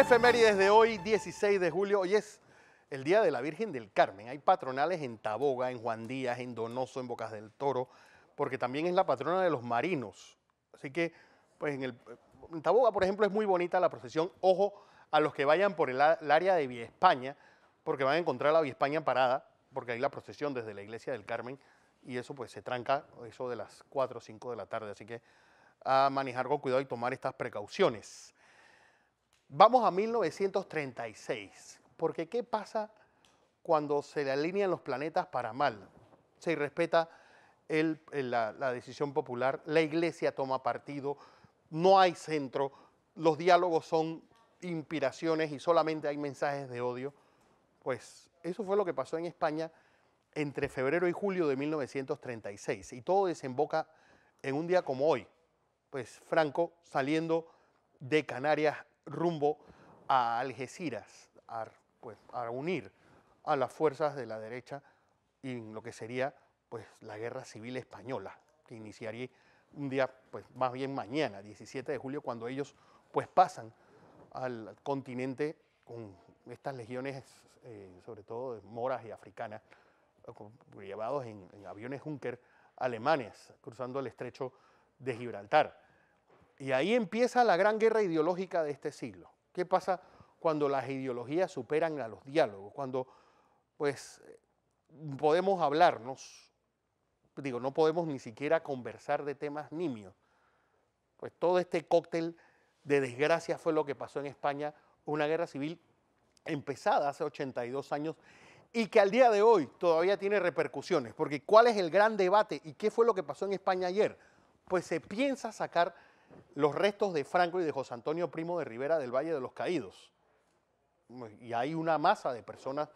Efemérides de hoy, 16 de julio. Hoy es el Día de la Virgen del Carmen. Hay patronales en Taboga, en Juan Díaz, en Donoso, en Bocas del Toro, porque también es la patrona de los marinos. Así que, pues en, el, Taboga, por ejemplo, es muy bonita la procesión. Ojo a los que vayan por el, área de Vía España, porque van a encontrar la Vía España parada, porque hay la procesión desde la iglesia del Carmen y eso pues se tranca, eso de las 4 o 5 de la tarde. Así que a manejar con cuidado y tomar estas precauciones. Vamos a 1936, porque ¿qué pasa cuando se le alinean los planetas para mal? Se irrespeta la, la decisión popular, la iglesia toma partido, no hay centro, los diálogos son inspiraciones y solamente hay mensajes de odio. Pues eso fue lo que pasó en España entre febrero y julio de 1936 y todo desemboca en un día como hoy, pues Franco saliendo de Canarias rumbo a Algeciras, pues, a, unir a las fuerzas de la derecha en lo que sería pues, la guerra civil española, que iniciaría un día, pues más bien mañana, 17 de julio, cuando ellos pues pasan al continente con estas legiones, eh, sobre todo de moras y africanas, eh, llevados en, en aviones Junker alemanes, cruzando el estrecho de Gibraltar. Y ahí empieza la gran guerra ideológica de este siglo. ¿Qué pasa cuando las ideologías superan a los diálogos? Cuando, pues, podemos hablarnos, digo, no podemos ni siquiera conversar de temas nimios. Pues todo este cóctel de desgracia fue lo que pasó en España, una guerra civil empezada hace 82 años y que al día de hoy todavía tiene repercusiones, porque ¿cuál es el gran debate y qué fue lo que pasó en España ayer? Pues se piensa sacar los restos de Franco y de José Antonio Primo de Rivera del Valle de los Caídos. Y hay una masa de personas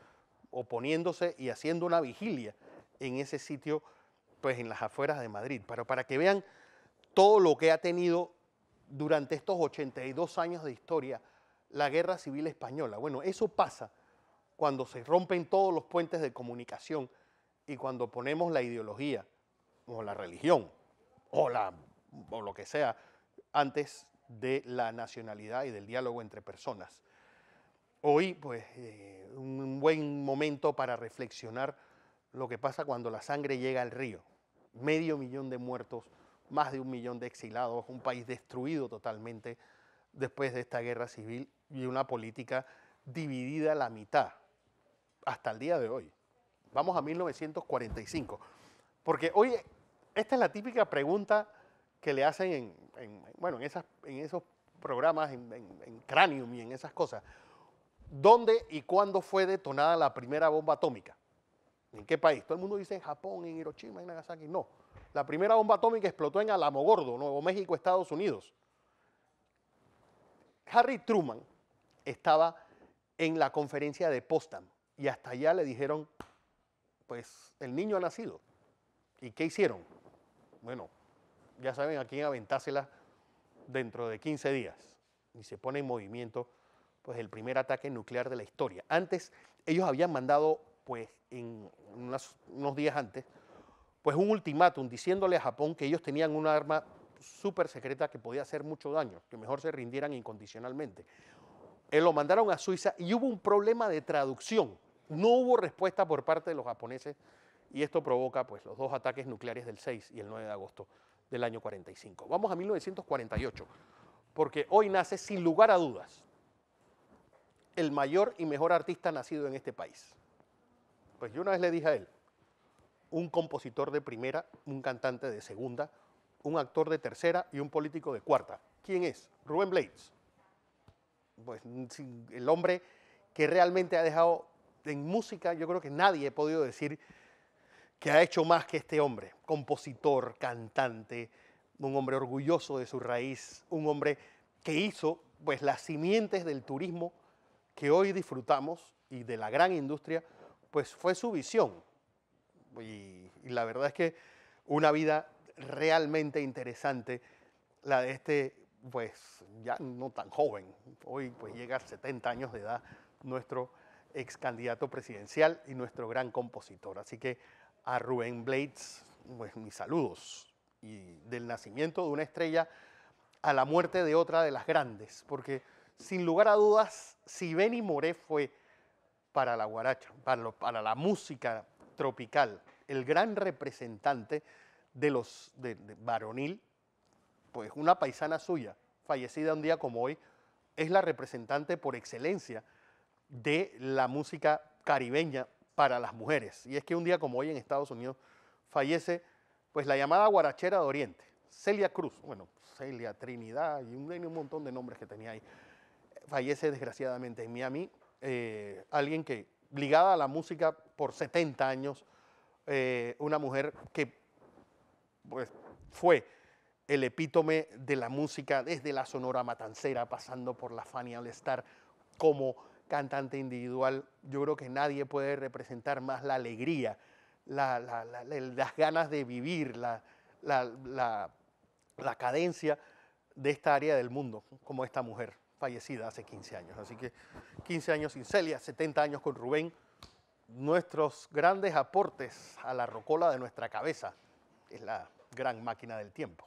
oponiéndose y haciendo una vigilia en ese sitio, pues en las afueras de Madrid. Pero para que vean todo lo que ha tenido durante estos 82 años de historia la guerra civil española. Bueno, eso pasa cuando se rompen todos los puentes de comunicación y cuando ponemos la ideología o la religión o, la, o lo que sea antes de la nacionalidad y del diálogo entre personas. Hoy, pues, eh, un buen momento para reflexionar lo que pasa cuando la sangre llega al río. Medio millón de muertos, más de un millón de exilados, un país destruido totalmente después de esta guerra civil y una política dividida a la mitad hasta el día de hoy. Vamos a 1945. Porque hoy, esta es la típica pregunta que le hacen en, bueno, en, esas, en esos programas, en, en, Cranium y en esas cosas. ¿Dónde y cuándo fue detonada la primera bomba atómica? ¿En qué país? Todo el mundo dice en Japón, en Hiroshima, en Nagasaki. No. La primera bomba atómica explotó en Alamogordo, Nuevo México, Estados Unidos. Harry Truman estaba en la conferencia de Potsdam y hasta allá le dijeron, pues el niño ha nacido. ¿Y qué hicieron? Bueno, ya saben a quién Aventásela, dentro de 15 días. Y se pone en movimiento pues, el primer ataque nuclear de la historia. Antes, ellos habían mandado, pues, en unos días antes, pues un ultimátum diciéndole a Japón que ellos tenían un arma súper secreta que podía hacer mucho daño, que mejor se rindieran incondicionalmente. Eh, lo mandaron a Suiza y hubo un problema de traducción. No hubo respuesta por parte de los japoneses y esto provoca pues, los dos ataques nucleares del 6 y el 9 de agosto del año 45. Vamos a 1948, porque hoy nace sin lugar a dudas el mayor y mejor artista nacido en este país. Pues yo una vez le dije a él, un compositor de primera, un cantante de segunda, un actor de tercera y un político de cuarta. ¿Quién es? Rubén Blades. Pues el hombre que realmente ha dejado en música, yo creo que nadie ha podido decir que ha hecho más que este hombre, compositor, cantante, un hombre orgulloso de su raíz, un hombre que hizo pues las simientes del turismo que hoy disfrutamos y de la gran industria, pues fue su visión. Y, la verdad es que una vida realmente interesante, la de este, pues ya no tan joven, hoy pues llega a 70 años de edad nuestro ex candidato presidencial y nuestro gran compositor. Así que a Rubén Blades, pues mis saludos. Y del nacimiento de una estrella a la muerte de otra de las grandes, porque sin lugar a dudas, si Benny Moré fue para la guaracha, para, la música tropical, el gran representante de los de, varonil, pues una paisana suya, fallecida un día como hoy, es la representante por excelencia de la música caribeña para las mujeres. Y es que un día como hoy en Estados Unidos fallece pues la llamada guarachera de Oriente, Celia Cruz, bueno, Celia Trinidad y un, montón de nombres que tenía ahí. Fallece desgraciadamente en Miami, eh, alguien que ligada a la música por 70 años, eh, una mujer que pues, fue el epítome de la música desde la Sonora Matancera, pasando por la Fania All Star, como cantante individual, yo creo que nadie puede representar más la alegría, las ganas de vivir, la, cadencia de esta área del mundo, como esta mujer fallecida hace 15 años. Así que 15 años sin Celia, 70 años con Rubén, nuestros grandes aportes a la rocola de nuestra cabeza, es la gran máquina del tiempo.